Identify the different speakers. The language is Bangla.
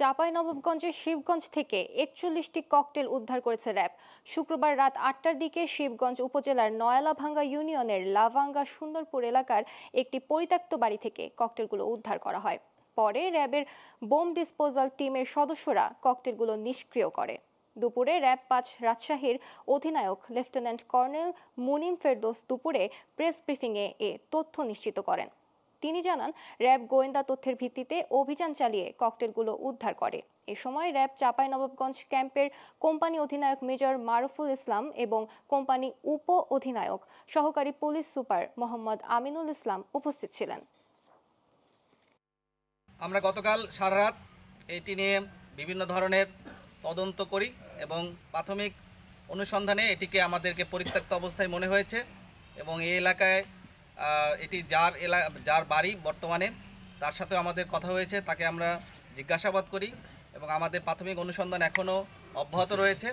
Speaker 1: চাপাই নবাবগঞ্জের শিবগঞ্জ থেকে একচল্লিশটি ককটেল উদ্ধার করেছে র্যাব শুক্রবার রাত আটটার দিকে শিবগঞ্জ উপজেলার নয়ালাভাঙ্গা ইউনিয়নের লাভাঙ্গা সুন্দরপুর এলাকার একটি পরিত্যক্ত বাড়ি থেকে ককটেলগুলো উদ্ধার করা হয় পরে র্যাবের বোম ডিসপোজাল টিমের সদস্যরা ককটেলগুলো নিষ্ক্রিয় করে দুপুরে র্যাব পাঁচ রাজশাহীর অধিনায়ক লেফটেন্যান্ট কর্নেল মুনিম ফেরদোস দুপুরে প্রেস ব্রিফিংয়ে এ তথ্য নিশ্চিত করেন তিনি জানান র্যাব গোয়েন্দা তথ্যের ভিত্তিতে অভিযান চালিয়ে ককটেলগুলো উদ্ধার করে এ সময় র্যাব নবাবগঞ্জ ক্যাম্পের কোম্পানি অধিনায়ক মেজর মারুফুল ইসলাম এবং কোম্পানি উপ অধিনায়ক সহকারী পুলিশ সুপার মোহাম্মদ আমিনুল ইসলাম উপস্থিত ছিলেন
Speaker 2: আমরা গতকাল সারারাত এটি নিয়ে বিভিন্ন ধরনের তদন্ত করি এবং প্রাথমিক অনুসন্ধানে এটিকে আমাদেরকে পরিত্যক্ত অবস্থায় মনে হয়েছে এবং এই এলাকায় এটি যার এলা যার বাড়ি বর্তমানে তার সাথে আমাদের কথা হয়েছে তাকে আমরা জিজ্ঞাসাবাদ করি
Speaker 3: এবং আমাদের প্রাথমিক অনুসন্ধান এখনও অব্যাহত রয়েছে